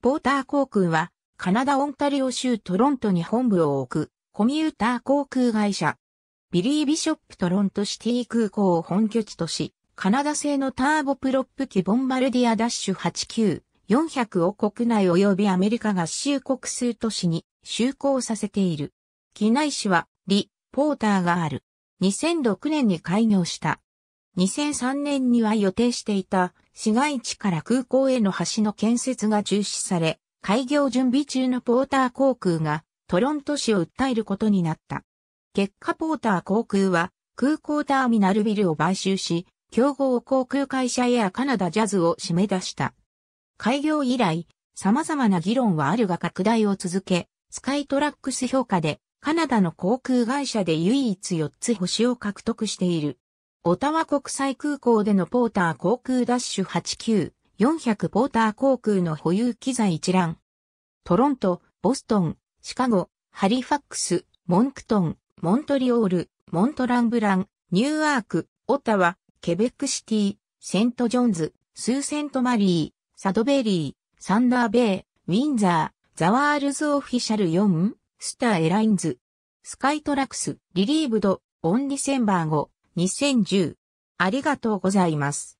ポーター航空は、カナダ・オンタリオ州トロントに本部を置く、コミューター航空会社。ビリー・ビショップ・トロントシティ空港を本拠地とし、カナダ製のターボプロップ機ボンバルディアダッシュ89400を国内及びアメリカ合衆国数都市に就航させている。機内市は、リ・ポーターがある。2006年に開業した。2003年には予定していた市街地から空港への橋の建設が中止され、開業準備中のポーター航空がトロント市を訴えることになった。結果ポーター航空は空港ターミナルビルを買収し、競合航空会社エアカナダジャズを締め出した。開業以来、様々な議論はあるが拡大を続け、スカイトラックス評価でカナダの航空会社で唯一4つ星を獲得している。オタワ国際空港でのポーター航空ダッシュ89400ポーター航空の保有機材一覧。トロント、ボストン、シカゴ、ハリファックス、モンクトン、モントリオール、モントランブラン、ニューアーク、オタワ、ケベックシティ、セントジョンズ、スーセントマリー、サドベリー、サンダーベイ、ウィンザー、ザワールズオフィシャル4、スターエラインズ、スカイトラクス、リリーブド、オンディセンバー5。2010。ありがとうございます。